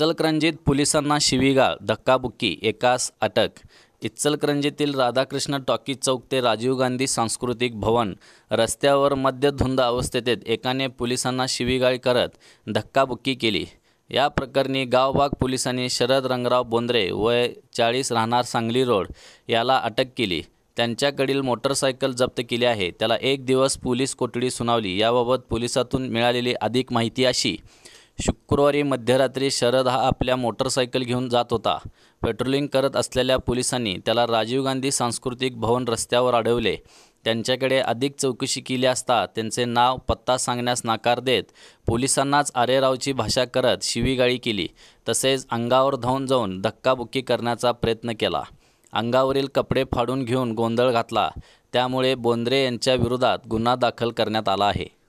इचलक्रंजीत पोलिसांना शिवीगाळ धक्काबुक्की एकास अटक इचलकरंजीतील राधाकृष्ण टॉकी चौक ते राजीव गांधी सांस्कृतिक भवन रस्त्यावर मद्यधुंद अवस्थेत एकाने पोलिसांना शिवीगाळ करत धक्काबुक्की केली या प्रकरणी गावबाग पोलिसांनी शरद रंगराव बोंद्रे वय चाळीस राहणार सांगली रोड याला अटक केली त्यांच्याकडील मोटरसायकल जप्त केली आहे त्याला एक दिवस पोलीस कोठडी सुनावली याबाबत पोलिसातून मिळालेली अधिक माहिती अशी शुक्रवारी मध्यरात्री शरद हा आपल्या मोटरसायकल घेऊन जात होता पेट्रोलिंग करत असलेल्या पोलिसांनी त्याला राजीव गांधी सांस्कृतिक भवन रस्त्यावर अडवले त्यांच्याकडे अधिक चौकशी केली असता त्यांचे नाव पत्ता सांगण्यास नाकार देत पोलिसांनाच आरेरावची भाषा करत शिवीगाळी केली तसेच अंगावर धावून जाऊन धक्काबुक्की करण्याचा प्रयत्न केला अंगावरील कपडे फाडून घेऊन गोंधळ घातला त्यामुळे बोंद्रे यांच्या विरोधात गुन्हा दाखल करण्यात आला आहे